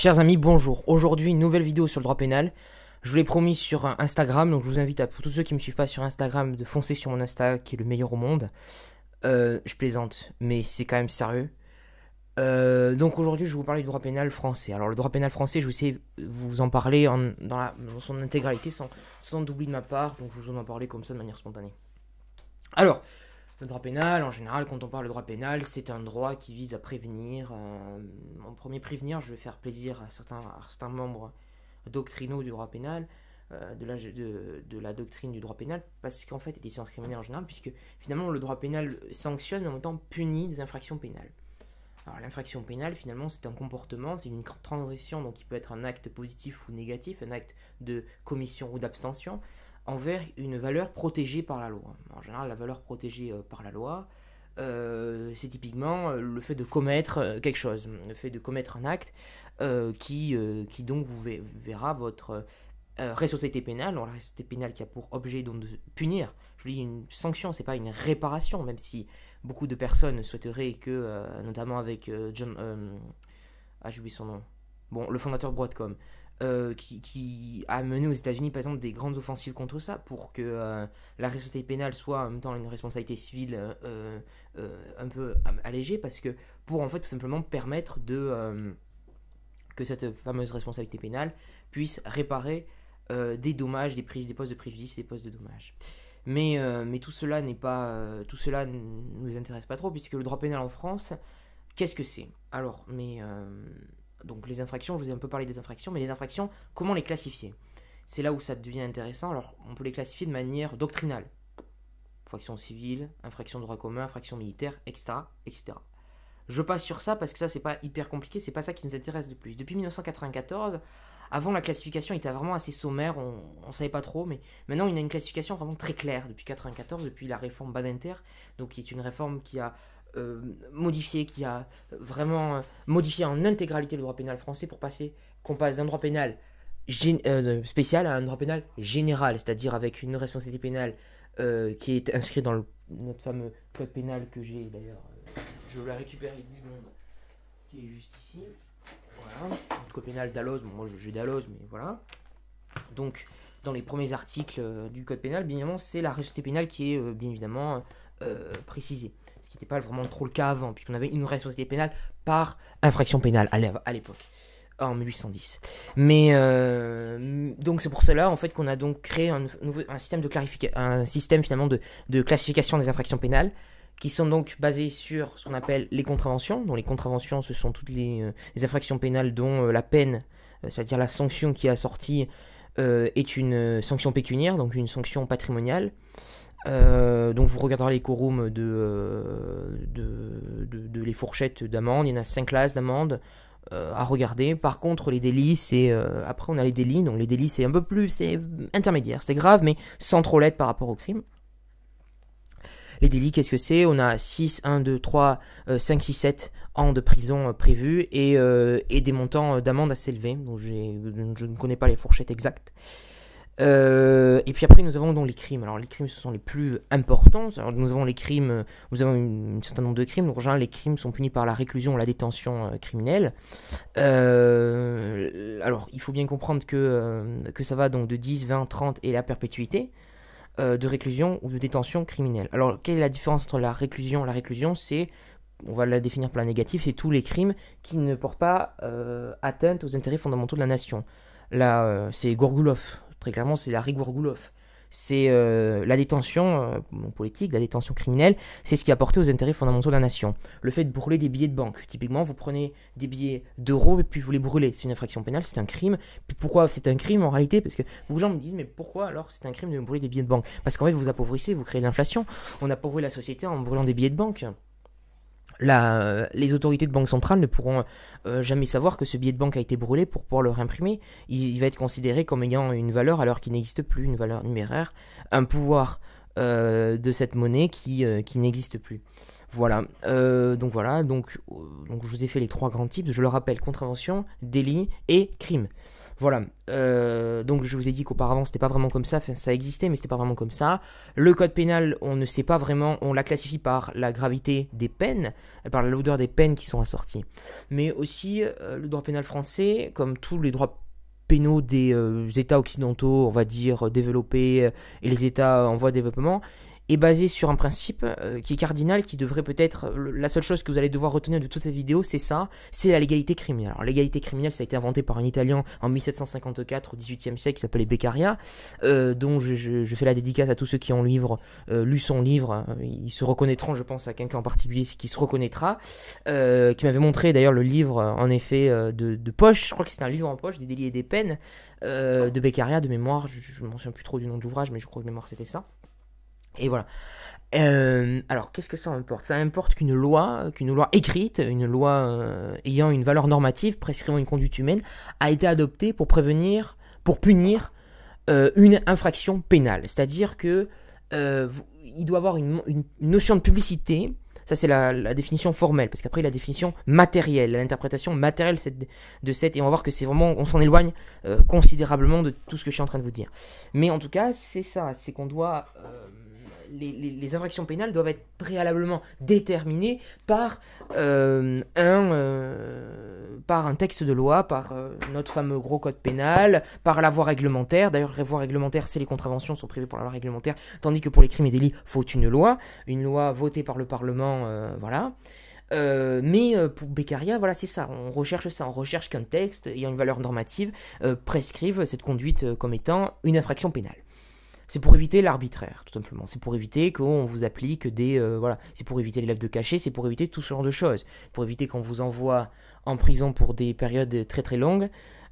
Chers amis, bonjour. Aujourd'hui, une nouvelle vidéo sur le droit pénal. Je vous l'ai promis sur Instagram, donc je vous invite à tous ceux qui ne me suivent pas sur Instagram de foncer sur mon Insta qui est le meilleur au monde. Euh, je plaisante, mais c'est quand même sérieux. Euh, donc aujourd'hui, je vais vous parler du droit pénal français. Alors le droit pénal français, je vais essayer vous en parler dans, son intégralité, sans, sans de ma part. Donc je vais vous en parler comme ça de manière spontanée. Alors, le droit pénal, en général, quand on parle de droit pénal, c'est un droit qui vise à prévenir. Euh, en premier prévenir, je vais faire plaisir à certains, membres doctrinaux du droit pénal, euh, de, la, doctrine du droit pénal, parce qu'en fait, a des sciences criminelles en général, puisque finalement, le droit pénal sanctionne mais en même temps punit des infractions pénales. Alors l'infraction pénale, finalement, c'est un comportement, c'est une transition, donc il peut être un acte positif ou négatif, un acte de commission ou d'abstention, envers une valeur protégée par la loi. En général, la valeur protégée euh, par la loi, euh, c'est typiquement euh, le fait de commettre quelque chose, le fait de commettre un acte qui, qui donc vous verra votre responsabilité pénale, la responsabilité pénale qui a pour objet donc de punir. Je dis une sanction, c'est pas une réparation, même si beaucoup de personnes souhaiteraient que, notamment avec John, ah son nom, bon le fondateur Broadcom, euh, qui, a mené aux États-Unis, par exemple, des grandes offensives contre ça, pour que euh, la responsabilité pénale soit en même temps une responsabilité civile euh, un peu allégée, parce que pour en fait tout simplement permettre de que cette fameuse responsabilité pénale puisse réparer des dommages, des, des postes de préjudice, des postes de dommages. Mais, mais tout cela n'est pas tout cela ne nous intéresse pas trop puisque le droit pénal en France, qu'est-ce que c'est Alors, mais donc les infractions, je vous ai un peu parlé des infractions, mais les infractions, comment les classifier C'est là où ça devient intéressant. Alors, on peut les classifier de manière doctrinale. Infraction civile, infraction de droit commun, infraction militaire, etc., etc. Je passe sur ça parce que ça, c'est pas hyper compliqué, c'est pas ça qui nous intéresse de plus. Depuis 1994, avant la classification était vraiment assez sommaire, on, savait pas trop, mais maintenant il y a une classification vraiment très claire depuis 1994, depuis la réforme Badinter, donc qui est une réforme qui a euh, modifié, qui a vraiment euh, modifié en intégralité le droit pénal français pour passer qu'on passe d'un droit pénal euh, spécial à un droit pénal général, c'est-à-dire avec une responsabilité pénale qui est inscrite dans notre fameux code pénal que j'ai d'ailleurs. je la récupère a 10 secondes, qui est juste ici. Voilà, le code pénal d'Alloz, bon, moi j'ai d'Alloz, mais voilà. Donc, dans les premiers articles du code pénal, bien évidemment, c'est la responsabilité pénale qui est bien évidemment précisée ce qui n'était pas vraiment trop le cas avant, puisqu'on avait une responsabilité pénale par infraction pénale à l'époque, en 1810. Mais euh, donc c'est pour cela en fait qu'on a donc créé un, nouveau, un système de un système finalement de, de, classification des infractions pénales qui sont donc basées sur ce qu'on appelle les contraventions, dont les contraventions ce sont toutes les, euh, infractions pénales dont euh, la peine, c'est-à-dire la sanction qui est assortie, est une sanction pécuniaire, donc une sanction patrimoniale. Euh, donc vous regarderez les quorums de, euh, de, les fourchettes d'amende, il y en a 5 classes d'amende euh, à regarder. Par contre les délits c'est... après on a les délits, donc les délits c'est un peu plus... c'est intermédiaire, c'est grave mais sans trop l'aide par rapport au crime. Les délits qu'est-ce que c'est On a 6, 1, 2, 3, 5, 6, 7 ans de prison prévus et, et des montants d'amende assez élevés. Donc je ne connais pas les fourchettes exactes. Euh, et puis après, nous avons donc les crimes. Alors, les crimes, ce sont les plus importants. Alors, nous avons les crimes, euh, nous avons un certain nombre de crimes. Donc, les crimes sont punis par la réclusion ou la détention euh, criminelle. alors, il faut bien comprendre que, que ça va donc de 10, 20, 30 et la perpétuité de réclusion ou de détention criminelle. Alors, quelle est la différence entre la réclusion La réclusion, c'est on va la définir par la négative, c'est tous les crimes qui ne portent pas atteinte aux intérêts fondamentaux de la nation. Là, c'est Gorgulov Très clairement, c'est la rigueur Rigourgoulov. C'est euh, la détention euh, politique, la détention criminelle, c'est ce qui a porté aux intérêts fondamentaux de la nation. Le fait de brûler des billets de banque, typiquement, vous prenez des billets d'euros et puis vous les brûlez. C'est une infraction pénale, c'est un crime. pourquoi c'est un crime en réalité Parce que beaucoup gens me disent, mais pourquoi alors c'est un crime de brûler des billets de banque Parce qu'en fait, vous appauvrissez, vous créez l'inflation. On appauvrit la société en brûlant des billets de banque. Euh, les autorités de banque centrale ne pourront euh, jamais savoir que ce billet de banque a été brûlé pour pouvoir le réimprimer. Il, va être considéré comme ayant une valeur alors qu'il n'existe plus, une valeur numéraire, un pouvoir euh, de cette monnaie qui, n'existe plus. Voilà, donc voilà, donc, donc je vous ai fait les trois grands types, je le rappelle, contravention, délit et crime. Voilà. Euh, donc je vous ai dit qu'auparavant c'était pas vraiment comme ça, ça existait mais c'était pas vraiment comme ça. Le code pénal, on ne sait pas vraiment, on la classifie par la gravité des peines, euh, par la lourdeur des peines qui sont assorties. Mais aussi euh, le droit pénal français, comme tous les droits pénaux des États occidentaux, on va dire développés, et les États en voie de développement, est basé sur un principe euh, qui est cardinal, qui devrait peut-être... Euh, la seule chose que vous allez devoir retenir de toute cette vidéo, c'est ça, c'est la légalité criminelle. Alors l'égalité criminelle, ça a été inventé par un Italien en 1754, au XVIIIe siècle, qui s'appelait Beccaria, euh, dont je, fais la dédicace à tous ceux qui ont lu son livre. Hein. Ils se reconnaîtront, je pense, à quelqu'un en particulier qui se reconnaîtra, qui m'avait montré d'ailleurs le livre, en effet, de, poche, je crois que c'est un livre en poche, des délits et des peines, de Beccaria, de mémoire, je ne me souviens plus trop du nom de l'ouvrage, mais je crois que mémoire c'était ça. Et voilà. Euh, alors, qu'est-ce que ça importe Ça importe qu'une loi, qu'une loi écrite, une loi euh, ayant une valeur normative, prescrivant une conduite humaine, a été adoptée pour prévenir, pour punir euh, une infraction pénale. C'est-à-dire que il doit y avoir une, notion de publicité. Ça, c'est la, la, définition formelle, parce qu'après, la définition matérielle, l'interprétation matérielle de cette, et on va voir que c'est vraiment, on s'en éloigne considérablement de tout ce que je suis en train de vous dire. Mais en tout cas, c'est ça, c'est qu'on doit les, infractions pénales doivent être préalablement déterminées par, euh, un, euh, par un texte de loi, par euh, notre fameux gros code pénal, par la voie réglementaire. D'ailleurs, la voie réglementaire, c'est les contraventions sont prévues par la loi réglementaire, tandis que pour les crimes et délits, faut une loi, une loi votée par le Parlement, voilà. mais pour Beccaria, voilà, c'est ça. On recherche ça. On recherche qu'un texte ayant une valeur normative prescrive cette conduite comme étant une infraction pénale. C'est pour éviter l'arbitraire, tout simplement. C'est pour éviter qu'on vous applique des. Euh, voilà. C'est pour éviter les l'élève de cachet, c'est pour éviter tout ce genre de choses. Pour éviter qu'on vous envoie en prison pour des périodes très très longues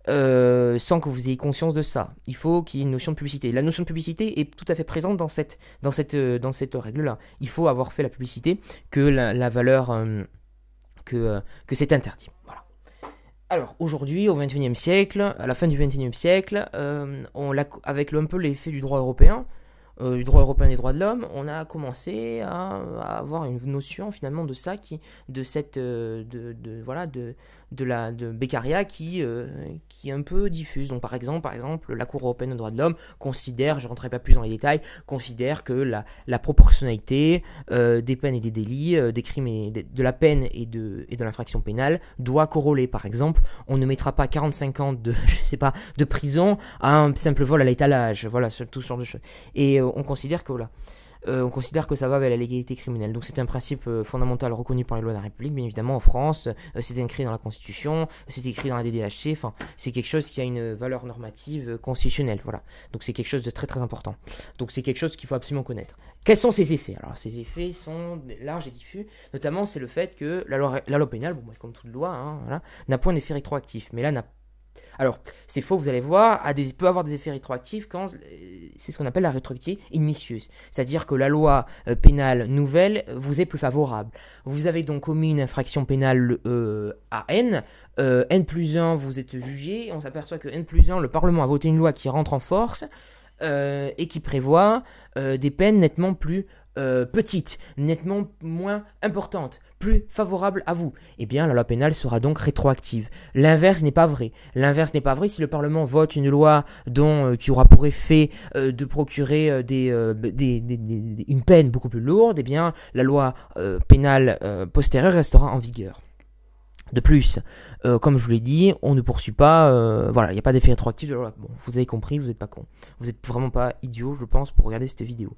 euh, sans que vous ayez conscience de ça. Il faut qu'il y ait une notion de publicité. La notion de publicité est tout à fait présente dans cette, dans cette, euh, dans cette règle-là. Il faut avoir fait la publicité que la, valeur. que, que c'est interdit. Alors aujourd'hui, au XXIe siècle, à la fin du XXIe siècle, euh, on l'a avec un peu l'effet du droit européen, euh, du droit européen des droits de l'homme, on a commencé à, avoir une notion finalement de ça, qui, de cette, euh, de, voilà, de, de, la, de Beccaria qui, euh, qui est un peu diffuse. Donc par exemple, par exemple la Cour européenne des droits de l'homme considère, je rentrerai pas plus dans les détails, considère que la, la proportionnalité euh, des peines et des délits, euh, des crimes et de, la peine et de, et de l'infraction pénale doit corroler. Par exemple, on ne mettra pas 45 ans de, sais pas, de prison à un simple vol à l'étalage. Voilà, tout ce genre de choses. Et on considère que voilà. Euh, on considère que ça va avec la légalité criminelle. Donc c'est un principe euh, fondamental reconnu par les lois de la République, bien évidemment en France, euh, c'est écrit dans la Constitution, c'est écrit dans la DDHC, enfin c'est quelque chose qui a une valeur normative constitutionnelle, voilà. Donc c'est quelque chose de très très important. Donc c'est quelque chose qu'il faut absolument connaître. Quels sont ses effets Alors ces effets sont larges et diffus, notamment c'est le fait que la loi, la loi pénale, bon, bah, comme toute loi, hein, n'a point d'effet rétroactif, mais là n'a alors, c'est faux, vous allez voir, il peut avoir des effets rétroactifs quand euh, c'est ce qu'on appelle la rétroactivité initieuse. C'est-à-dire que la loi euh, pénale nouvelle vous est plus favorable. Vous avez donc commis une infraction pénale euh, à N, N plus 1, vous êtes jugé, on s'aperçoit que N plus 1, le Parlement a voté une loi qui rentre en force et qui prévoit des peines nettement plus euh, petite, nettement moins importante, plus favorable à vous, eh bien la loi pénale sera donc rétroactive. L'inverse n'est pas vrai. L'inverse n'est pas vrai si le Parlement vote une loi dont, euh, qui aura pour effet euh, de procurer des, une peine beaucoup plus lourde, eh bien la loi pénale postérieure restera en vigueur. De plus, comme je vous l'ai dit, on ne poursuit pas. voilà, il n'y a pas d'effet rétroactif de la loi. vous avez compris, vous n'êtes pas con. Vous n'êtes vraiment pas idiot, je pense, pour regarder cette vidéo.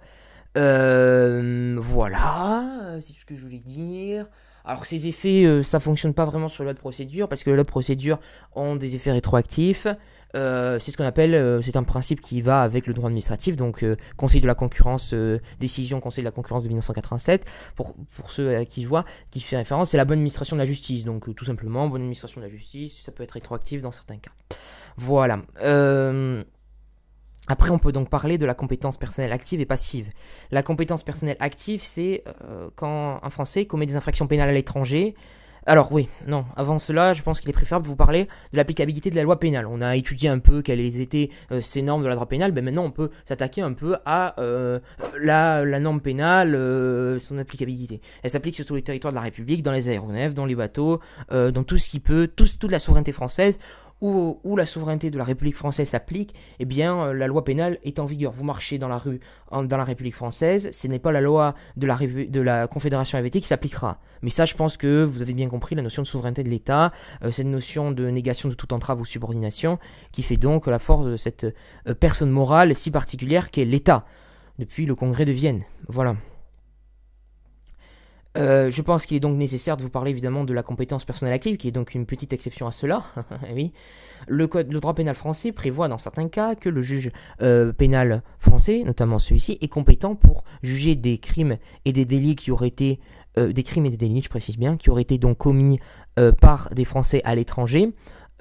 Euh, voilà, euh, c'est ce que je voulais dire. Alors ces effets, ça euh, ça fonctionne pas vraiment sur le de procédure parce que le de procédure ont des effets rétroactifs. c'est ce qu'on appelle, c'est un principe qui va avec le droit administratif, donc Conseil de la concurrence, décision Conseil de la concurrence de 1987, pour, pour ceux à qui je vois, qui fait référence, c'est la bonne administration de la justice, donc tout simplement, bonne administration de la justice, ça peut être rétroactif dans certains cas. Voilà. Après, on peut donc parler de la compétence personnelle active et passive. La compétence personnelle active, c'est euh, quand un Français commet des infractions pénales à l'étranger. Alors oui, non, avant cela, je pense qu'il est préférable de vous parler de l'applicabilité de la loi pénale. On a étudié un peu quelles étaient euh, ces normes de la loi pénale, mais maintenant on peut s'attaquer un peu à euh, la, norme pénale, son applicabilité. Elle s'applique sur tous les territoires de la République, dans les aéronefs, dans les bateaux, dans tout ce qui peut, tout, toute la souveraineté française où, la souveraineté de la République française s'applique, eh bien, euh, la loi pénale est en vigueur. Vous marchez dans la rue dans la République française, ce n'est pas la loi de la, Confédération helvétique qui s'appliquera. Mais ça, je pense que vous avez bien compris la notion de souveraineté de l'État, euh, cette notion de négation de toute entrave ou subordination, qui fait donc la force de cette euh, personne morale si particulière qu'est l'État, depuis le Congrès de Vienne. Voilà. Euh, je pense qu'il est donc nécessaire de vous parler évidemment de la compétence personnelle active, qui est donc une petite exception à cela. Eh oui. Le, code, droit pénal français prévoit dans certains cas que le juge euh, pénal français, notamment celui-ci, est compétent pour juger des crimes et des délits qui auraient été euh, des crimes et des délits, je précise bien, qui auraient été donc commis par des Français à l'étranger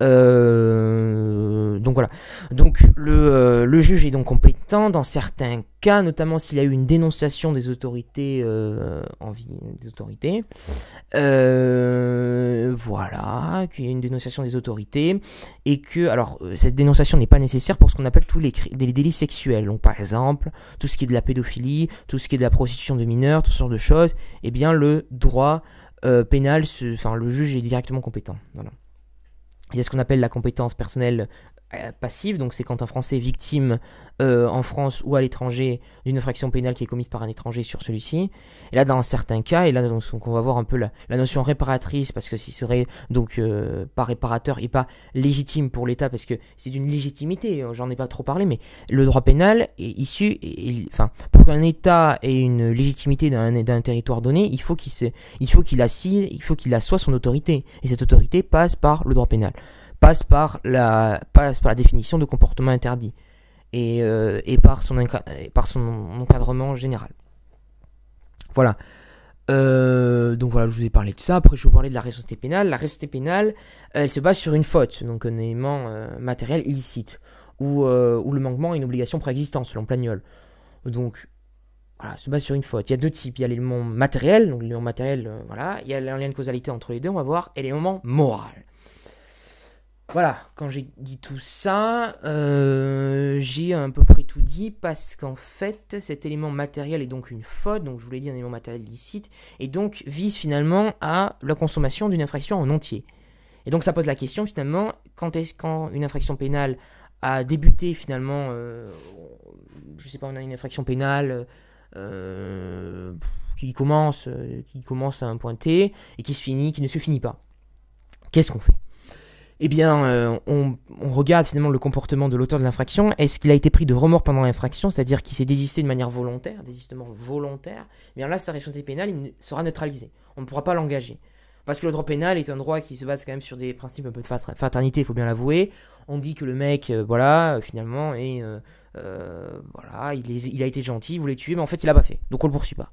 euh, donc voilà. Donc euh, le, juge est donc compétent dans certains cas, notamment s'il y a eu une dénonciation des autorités euh, en des autorités. voilà, qu'il y a une dénonciation des autorités et que alors cette dénonciation n'est pas nécessaire pour ce qu'on appelle tous les, les, délits sexuels. Donc par exemple, tout ce qui est de la pédophilie, tout ce qui est de la prostitution de mineurs, toutes sortes de choses. et eh bien le droit pénal, enfin le juge est directement compétent. Voilà. Il y a ce qu'on appelle la compétence personnelle euh, passive, donc c'est quand un Français est victime euh, en France ou à l'étranger d'une infraction pénale qui est commise par un étranger sur celui-ci. Et là, dans certains cas, et là donc on va voir un peu la, notion réparatrice, parce que s'il serait donc euh, pas réparateur et pas légitime pour l'État, parce que c'est d'une légitimité, j'en ai pas trop parlé, mais le droit pénal est issu, enfin, pour qu'un État ait une légitimité d'un un territoire donné, il faut qu'il qu'il assise, il faut qu'il assoie son autorité, et cette autorité passe par le droit pénal passe par la, passe par la définition de comportement interdit et, euh, et par, son par son encadrement général. Voilà. Euh, donc voilà, je vous ai parlé de ça. Après, je vais vous parler de la responsabilité pénale. La responsabilité pénale, elle se base sur une faute, donc un élément euh, matériel illicite, ou, ou le manquement à une obligation préexistante, selon Plagnol. Donc, voilà, se base sur une faute. Il y a deux types. Il y a l'élément matériel, donc l'élément matériel, voilà. Il y a un lien de causalité entre les deux, on va voir, et l'élément moral. Voilà, quand j'ai dit tout ça, euh, j'ai à peu près tout dit parce qu'en fait, cet élément matériel est donc une faute, donc je vous l'ai dit, un élément matériel licite, et donc vise finalement à la consommation d'une infraction en entier. Et donc ça pose la question finalement, quand est-ce qu'une une infraction pénale a débuté finalement, je euh, je sais pas, on a une infraction pénale euh, qui commence, qui commence à un point T et qui se finit, qui ne se finit pas. Qu'est-ce qu'on fait eh bien, euh, on, regarde finalement le comportement de l'auteur de l'infraction. Est-ce qu'il a été pris de remords pendant l'infraction, c'est-à-dire qu'il s'est désisté de manière volontaire, désistement volontaire eh Bien là, sa responsabilité pénale il sera neutralisée. On ne pourra pas l'engager. Parce que le droit pénal est un droit qui se base quand même sur des principes un peu de fraternité, il faut bien l'avouer. On dit que le mec, euh, voilà, euh, finalement, et voilà, il, a été gentil, il voulait tuer, mais en fait, il l'a pas fait. Donc on le poursuit pas.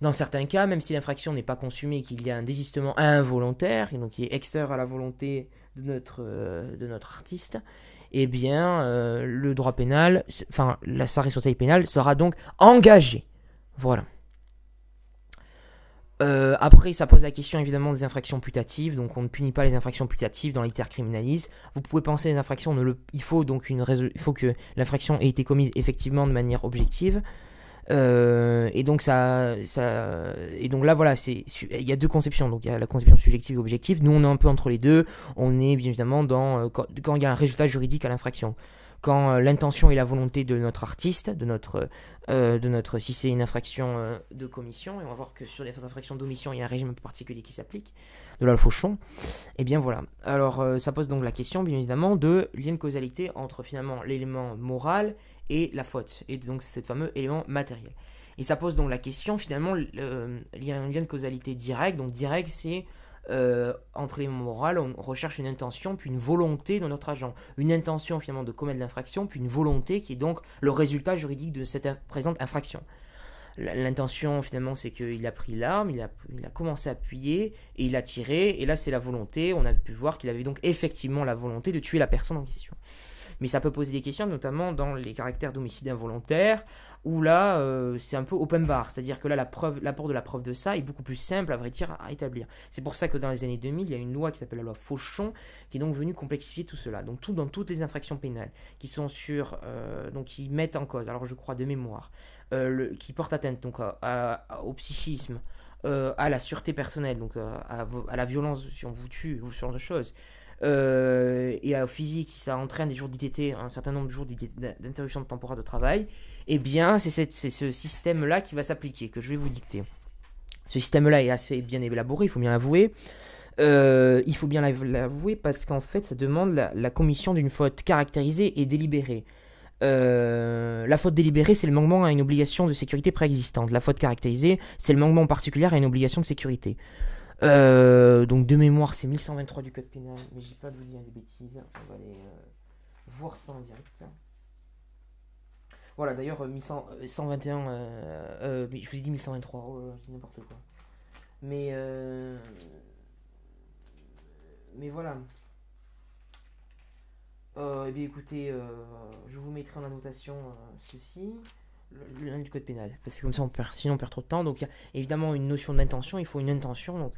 Dans certains cas, même si l'infraction n'est pas consumée, qu'il y a un désistement involontaire, donc qui est extérieur à la volonté de notre, euh, de notre artiste, eh bien, euh, le droit pénal, enfin, la, sa responsabilité pénale sera donc engagée. Voilà. Euh, après, ça pose la question évidemment des infractions putatives, donc on ne punit pas les infractions putatives dans l'ITER Vous pouvez penser les infractions, il faut donc une il faut que l'infraction ait été commise effectivement de manière objective. Euh, et donc ça, ça, et donc là voilà, il y a deux conceptions. Donc il y a la conception subjective et objective. Nous on est un peu entre les deux. On est bien évidemment dans euh, quand, il y a un résultat juridique à l'infraction. Quand euh, l'intention et la volonté de notre artiste, de notre, de notre si c'est une infraction de commission, et on va voir que sur les infractions d'omission, il y a un régime particulier qui s'applique, de là le fauchon, et eh bien voilà. Alors ça pose donc la question, bien évidemment, de lien de causalité entre finalement l'élément moral et la faute, et donc c'est ce fameux élément matériel. Et ça pose donc la question, finalement, euh, il y a un lien de causalité direct, donc direct c'est euh, entre les morales, on recherche une intention puis une volonté de notre agent. Une intention finalement de commettre l'infraction puis une volonté qui est donc le résultat juridique de cette présente infraction. L'intention finalement c'est qu'il a pris l'arme, il a, il a, commencé à appuyer et il a tiré et là c'est la volonté. On a pu voir qu'il avait donc effectivement la volonté de tuer la personne en question mais ça peut poser des questions, notamment dans les caractères d'homicide involontaire, où là, euh, c'est un peu open bar, c'est-à-dire que là, l'apport de la preuve de ça est beaucoup plus simple, à vrai dire, à établir. C'est pour ça que dans les années 2000, il y a une loi qui s'appelle la loi Fauchon, qui est donc venue complexifier tout cela. Donc, tout dans toutes les infractions pénales qui sont sur, euh, donc qui mettent en cause, alors je crois de mémoire, euh, qui portent atteinte donc au psychisme, à la sûreté personnelle, donc à, la violence si on vous tue ou ce genre de choses, euh, et à physique, ça entraîne des jours d'ITT, un certain nombre de jours d'interruption de temporaire de travail, eh bien, c'est ce système-là qui va s'appliquer, que je vais vous dicter. Ce système-là est assez bien élaboré, il faut bien l'avouer. Euh, il faut bien l'avouer parce qu'en fait, ça demande la, commission d'une faute caractérisée et délibérée. Euh, la faute délibérée, c'est le manquement à une obligation de sécurité préexistante. La faute caractérisée, c'est le manquement particulier à une obligation de sécurité. Euh, donc de mémoire, c'est 1123 du code pénal, mais j'ai pas de vous dire des bêtises. On va aller euh, voir ça en direct. Voilà, d'ailleurs, 1121, euh, je vous ai dit 1123, n'importe quoi. Mais, mais voilà. et eh bien écoutez, je vous mettrai en annotation ceci le, du code pénal. Parce que comme ça, sinon on perd trop de temps. Donc il y a évidemment une notion d'intention, il faut une intention donc,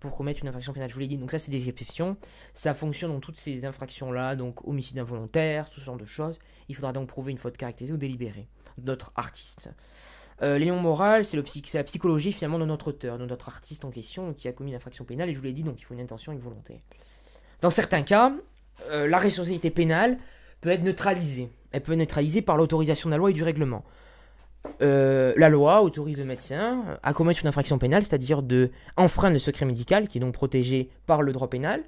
pour commettre une infraction pénale, je vous l'ai dit. Donc ça, c'est des exceptions. Ça fonctionne dans toutes ces infractions-là, donc homicide involontaire, tout ce genre de choses. Il faudra donc prouver une faute caractérisée ou délibérée. D'autres artistes. Euh, L'élément Moral, c'est la psychologie finalement de notre auteur, de notre artiste en question qui a commis une infraction pénale, et je vous l'ai dit, donc il faut une intention et une volonté. Dans certains cas, euh, la responsabilité pénale peut être neutralisée. Elle peut être neutralisée par l'autorisation de la loi et du règlement. Euh, la loi autorise le médecin à commettre une infraction pénale, c'est-à-dire de enfreindre le secret médical, qui est donc protégé par le droit pénal.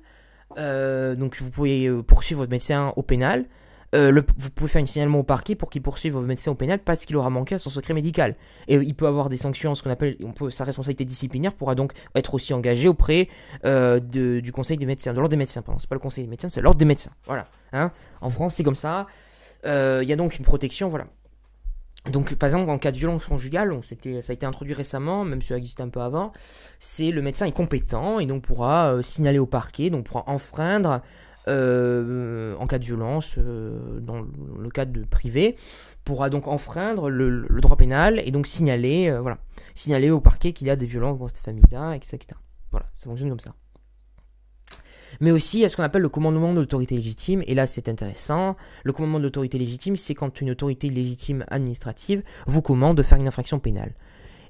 Euh, donc vous pouvez euh, poursuivre votre médecin au pénal. vous pouvez faire un signalement au parquet pour qu'il poursuive votre médecin au pénal parce qu'il aura manqué à son secret médical. Et il peut avoir des sanctions, ce qu'on appelle, sa responsabilité disciplinaire pourra donc être aussi engagée auprès du conseil des médecins, de l'ordre des médecins, c'est pas le conseil des médecins, c'est l'ordre des médecins. Voilà. Hein en France, c'est comme ça. Il y a donc une protection, voilà. Donc, par exemple, en cas de violence conjugale, ça a été introduit récemment, même si ça existait un peu avant, c'est le médecin est compétent et donc pourra euh, signaler au parquet, donc pourra enfreindre euh, en cas de violence, euh, dans le cadre de privé, pourra donc enfreindre le, droit pénal et donc signaler, voilà, signaler au parquet qu'il y a des violences dans cette famille-là, etc. Voilà, ça fonctionne comme ça mais aussi à ce qu'on appelle le commandement de l'autorité légitime. Et là, c'est intéressant. Le commandement de l'autorité légitime, c'est quand une autorité légitime administrative vous commande de faire une infraction pénale.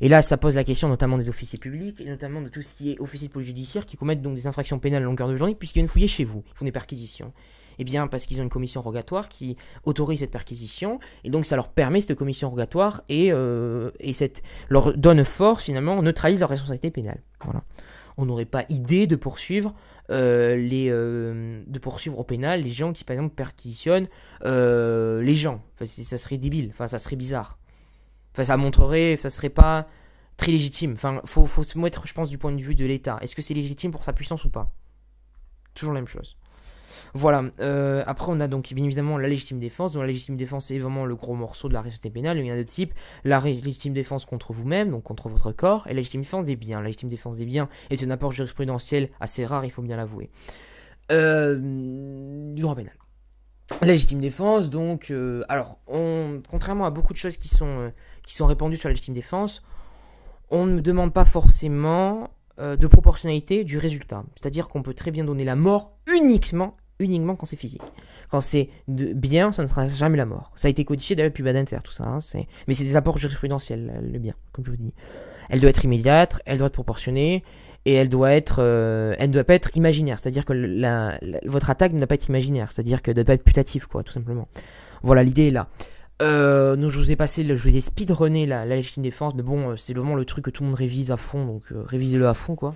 Et là, ça pose la question notamment des officiers publics, et notamment de tout ce qui est officiers de police judiciaire, qui commettent donc des infractions pénales à longueur de journée, puisqu'ils viennent fouiller chez vous, ils font des perquisitions. Eh bien, parce qu'ils ont une commission rogatoire qui autorise cette perquisition, et donc ça leur permet cette commission rogatoire, et, euh, et leur donne force, finalement, neutralise leur responsabilité pénale. Voilà. On n'aurait pas idée de poursuivre euh, les, euh, de poursuivre au pénal les gens qui, par exemple, perquisitionnent euh, les gens. ça serait débile, enfin, ça serait bizarre. Enfin, ça montrerait, ça serait pas très légitime. Enfin, faut, faut se mettre, je pense, du point de vue de l'État. Est-ce que c'est légitime pour sa puissance ou pas Toujours la même chose. Voilà. Euh, après, on a donc bien évidemment la légitime défense. Donc la légitime défense est vraiment le gros morceau de la responsabilité pénale. Il y a deux types. La légitime défense contre vous-même, donc contre votre corps, et la légitime défense des biens. La légitime défense des biens est un apport jurisprudentiel assez rare, il faut bien l'avouer. Euh, du droit pénal. La légitime défense, donc, euh, alors, on, contrairement à beaucoup de choses qui sont, euh, qui sont répandues sur la légitime défense, on ne demande pas forcément de proportionnalité du résultat. C'est-à-dire qu'on peut très bien donner la mort uniquement uniquement quand c'est physique. Quand c'est bien, ça ne sera jamais la mort. Ça a été codifié d'ailleurs depuis Badinter, tout ça. Hein, mais c'est des apports jurisprudentiels, euh, le bien, comme je vous dis. Elle doit être immédiate, elle doit être proportionnée, et elle doit être, euh, elle ne doit pas être imaginaire. C'est-à-dire que votre attaque ne doit pas être imaginaire, c'est-à-dire que ne doit pas être putative, quoi, tout simplement. Voilà, l'idée est là. Euh, je vous ai passé, je vous ai speedrunné la, la légitime défense, mais bon, euh, c'est vraiment le truc que tout le monde révise à fond, donc révisez-le à fond, quoi.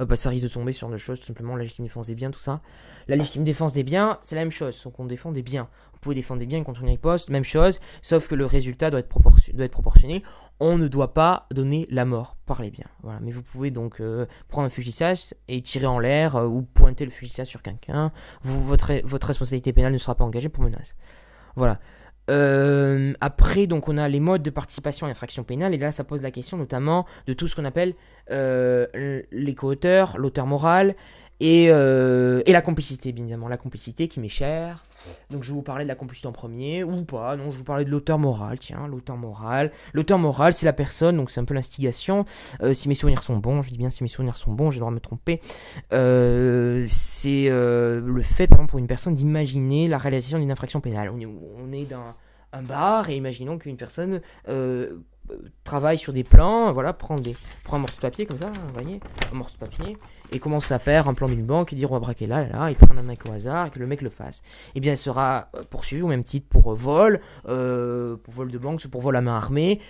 Euh, bah, ça risque de tomber sur des choses, tout simplement la légitime défense des biens, tout ça. La légitime défense des biens, c'est la même chose, donc on défend des biens. Vous pouvez défendre des biens contre une riposte, même chose, sauf que le résultat doit être, proportion, proportionné. On ne doit pas donner la mort par les biens. Voilà. Mais vous pouvez donc euh, prendre un fugissage et tirer en l'air euh, ou pointer le fugissage sur quelqu'un. votre, votre responsabilité pénale ne sera pas engagée pour menace. Voilà. Euh, après, donc, on a les modes de participation à l'infraction pénale, et là, ça pose la question notamment de tout ce qu'on appelle euh, les co-auteurs, l'auteur moral et, euh, et, la complicité, bien évidemment. La complicité qui m'est chère, donc je vais vous parler de la complicité en premier, ou pas, non, je vais vous parler de l'auteur moral, tiens, l'auteur moral. L'auteur moral, c'est la personne, donc c'est un peu l'instigation. Euh, si mes souvenirs sont bons, je dis bien si mes souvenirs sont bons, je le droit me tromper. Euh, c'est euh, le fait, par exemple, pour une personne d'imaginer la réalisation d'une infraction pénale. On est, on est dans un bar et imaginons qu'une personne travaille sur des plans, voilà, prend, des, prend un morceau de papier comme ça, vous voyez, un morceau de papier, et commence à faire un plan d'une banque, et dire on va braquer là, là, là, et un mec au hasard, et que le mec le fasse. Et eh bien, elle sera euh, poursuivie au même titre pour euh, vol, euh, pour vol de banque, pour vol à main armée,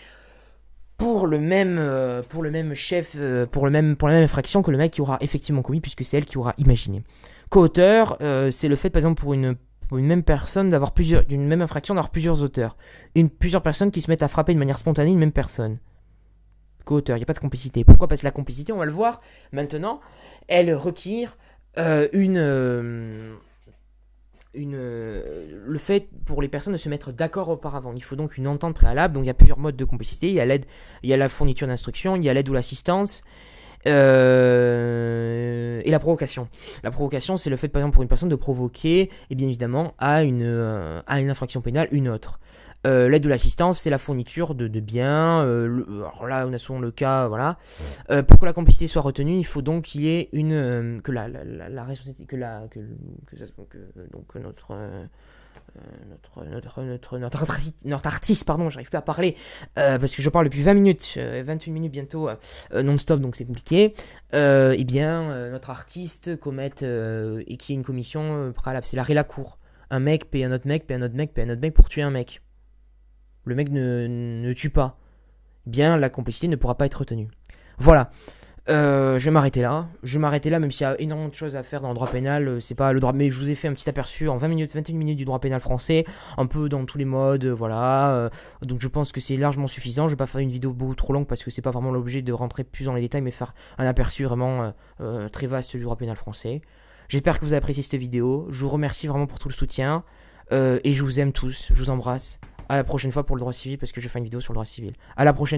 pour le même, pour le même chef, pour, le même, pour la même infraction que le mec qui aura effectivement commis, puisque c'est elle qui aura imaginé. Co-auteur, c'est le fait, par exemple, pour une pour une même personne d'avoir plusieurs, d'une même infraction d'avoir plusieurs auteurs. Une, plusieurs personnes qui se mettent à frapper de manière spontanée une même personne. Co-auteur, il n'y a pas de complicité. Pourquoi Parce que la complicité, on va le voir maintenant, elle requiert euh, une. Euh, une, euh, le fait pour les personnes de se mettre d'accord auparavant. Il faut donc une entente préalable. Donc il y a plusieurs modes de complicité. Il y a l'aide, il y a la fourniture d'instructions, il y a l'aide ou l'assistance, euh, et la provocation. La provocation, c'est le fait, par exemple, pour une personne de provoquer, et eh bien évidemment, à une, euh, à une infraction pénale une autre. Euh, l'aide de l'assistance, c'est la fourniture de, de biens. alors là, on a souvent le cas, voilà. pour que la complicité soit retenue, il faut donc qu'il y ait une que la, la, la, que la que, que, que donc notre notre, notre, notre, notre, artiste, pardon, j'arrive plus à parler, euh, parce que je parle depuis 20 minutes, 21 euh, 28 minutes bientôt euh, non-stop, donc c'est compliqué, eh bien, notre artiste commette, et qui est une commission préalable, c'est l'arrêt la cour. Un mec paye un autre mec, paye un autre mec, paye un autre mec pour tuer un mec. Le mec ne, ne tue pas. Bien, la complicité ne pourra pas être retenue. Voilà. Euh, je vais m'arrêter là. Je vais m'arrêter là, même s'il y a énormément de choses à faire dans le droit pénal. Euh, c'est pas le droit, mais je vous ai fait un petit aperçu en 20 minutes, 21 minutes du droit pénal français, un peu dans tous les modes, euh, voilà. Donc je pense que c'est largement suffisant. Je vais pas faire une vidéo beaucoup trop longue parce que c'est pas vraiment l'objet de rentrer plus dans les détails, mais faire un aperçu vraiment très vaste du droit pénal français. J'espère que vous avez apprécié cette vidéo. Je vous remercie vraiment pour tout le soutien. et je vous aime tous. Je vous embrasse. À la prochaine fois pour le droit civil parce que je vais faire une vidéo sur le droit civil. À la prochaine.